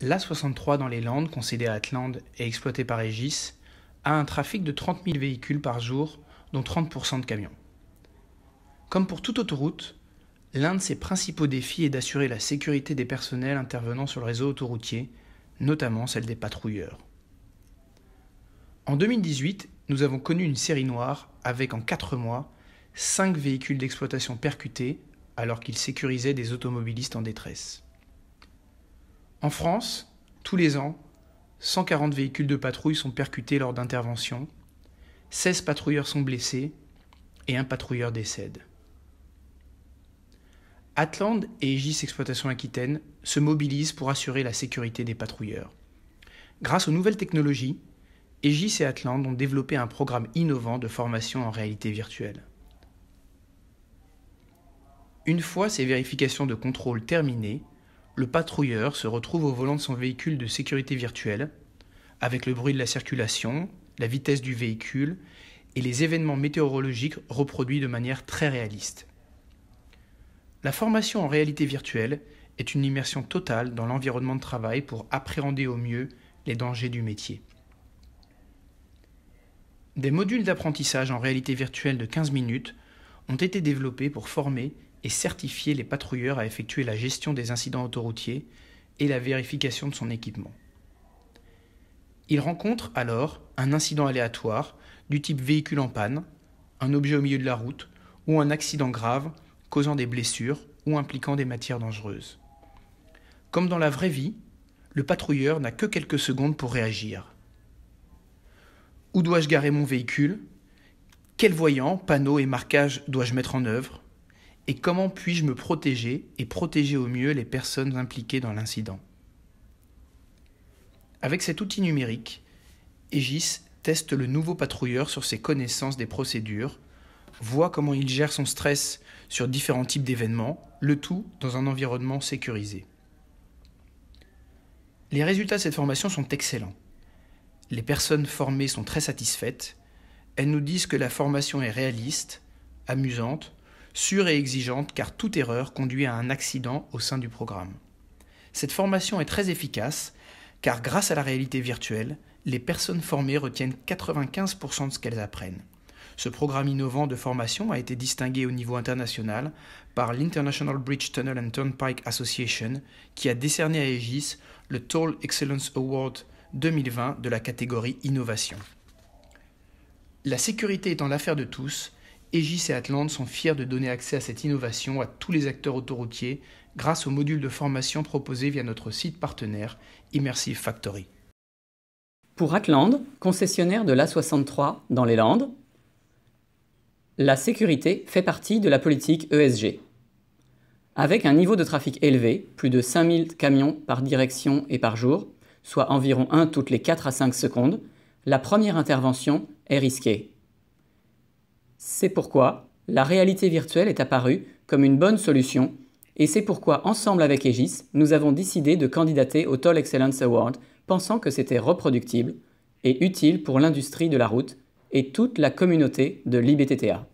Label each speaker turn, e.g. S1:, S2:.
S1: L'A63 dans les Landes, concédée à Atland et exploitée par Aegis, a un trafic de 30 000 véhicules par jour, dont 30% de camions. Comme pour toute autoroute, l'un de ses principaux défis est d'assurer la sécurité des personnels intervenant sur le réseau autoroutier, notamment celle des patrouilleurs. En 2018, nous avons connu une série noire avec en 4 mois 5 véhicules d'exploitation percutés alors qu'ils sécurisaient des automobilistes en détresse. En France, tous les ans, 140 véhicules de patrouille sont percutés lors d'interventions, 16 patrouilleurs sont blessés et un patrouilleur décède. Atland et Aegis Exploitation Aquitaine se mobilisent pour assurer la sécurité des patrouilleurs. Grâce aux nouvelles technologies, Aegis et Atland ont développé un programme innovant de formation en réalité virtuelle. Une fois ces vérifications de contrôle terminées, le patrouilleur se retrouve au volant de son véhicule de sécurité virtuelle, avec le bruit de la circulation, la vitesse du véhicule et les événements météorologiques reproduits de manière très réaliste. La formation en réalité virtuelle est une immersion totale dans l'environnement de travail pour appréhender au mieux les dangers du métier. Des modules d'apprentissage en réalité virtuelle de 15 minutes ont été développés pour former et certifier les patrouilleurs à effectuer la gestion des incidents autoroutiers et la vérification de son équipement. Il rencontre alors un incident aléatoire du type véhicule en panne, un objet au milieu de la route ou un accident grave causant des blessures ou impliquant des matières dangereuses. Comme dans la vraie vie, le patrouilleur n'a que quelques secondes pour réagir. Où dois-je garer mon véhicule Quels voyants, panneaux et marquages dois-je mettre en œuvre et comment puis-je me protéger et protéger au mieux les personnes impliquées dans l'incident. Avec cet outil numérique, Aegis teste le nouveau patrouilleur sur ses connaissances des procédures, voit comment il gère son stress sur différents types d'événements, le tout dans un environnement sécurisé. Les résultats de cette formation sont excellents. Les personnes formées sont très satisfaites, elles nous disent que la formation est réaliste, amusante, sûre et exigeante car toute erreur conduit à un accident au sein du programme. Cette formation est très efficace car grâce à la réalité virtuelle, les personnes formées retiennent 95% de ce qu'elles apprennent. Ce programme innovant de formation a été distingué au niveau international par l'International Bridge Tunnel and Turnpike Association qui a décerné à Aegis le Toll Excellence Award 2020 de la catégorie Innovation. La sécurité étant l'affaire de tous, Aegis et Atland sont fiers de donner accès à cette innovation à tous les acteurs autoroutiers grâce au module de formation proposé via notre site partenaire Immersive Factory. Pour Atland, concessionnaire
S2: de l'A63 dans les Landes, la sécurité fait partie de la politique ESG. Avec un niveau de trafic élevé, plus de 5000 camions par direction et par jour, soit environ 1 toutes les 4 à 5 secondes, la première intervention est risquée. C'est pourquoi la réalité virtuelle est apparue comme une bonne solution et c'est pourquoi ensemble avec Aegis, nous avons décidé de candidater au Toll Excellence Award pensant que c'était reproductible et utile pour l'industrie de la route et toute la communauté de l'IBTTA.